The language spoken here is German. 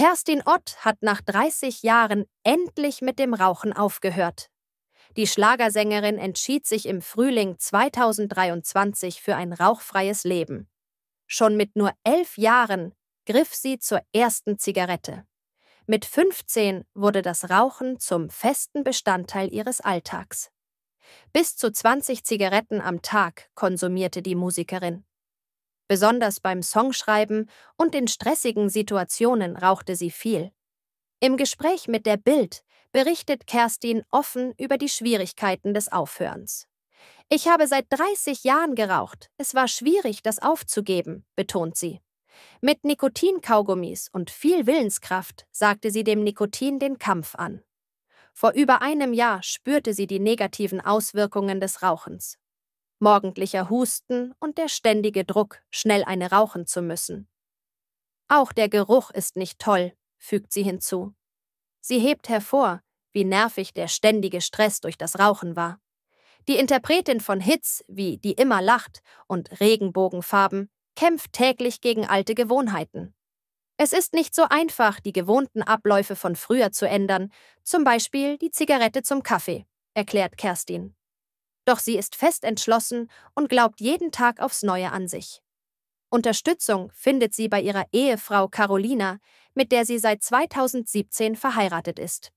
Kerstin Ott hat nach 30 Jahren endlich mit dem Rauchen aufgehört. Die Schlagersängerin entschied sich im Frühling 2023 für ein rauchfreies Leben. Schon mit nur elf Jahren griff sie zur ersten Zigarette. Mit 15 wurde das Rauchen zum festen Bestandteil ihres Alltags. Bis zu 20 Zigaretten am Tag konsumierte die Musikerin. Besonders beim Songschreiben und in stressigen Situationen rauchte sie viel. Im Gespräch mit der Bild berichtet Kerstin offen über die Schwierigkeiten des Aufhörens. Ich habe seit 30 Jahren geraucht. Es war schwierig, das aufzugeben, betont sie. Mit Nikotinkaugummis und viel Willenskraft sagte sie dem Nikotin den Kampf an. Vor über einem Jahr spürte sie die negativen Auswirkungen des Rauchens morgendlicher Husten und der ständige Druck, schnell eine rauchen zu müssen. Auch der Geruch ist nicht toll, fügt sie hinzu. Sie hebt hervor, wie nervig der ständige Stress durch das Rauchen war. Die Interpretin von Hits wie Die immer lacht und Regenbogenfarben kämpft täglich gegen alte Gewohnheiten. Es ist nicht so einfach, die gewohnten Abläufe von früher zu ändern, zum Beispiel die Zigarette zum Kaffee, erklärt Kerstin. Doch sie ist fest entschlossen und glaubt jeden Tag aufs Neue an sich. Unterstützung findet sie bei ihrer Ehefrau Carolina, mit der sie seit 2017 verheiratet ist.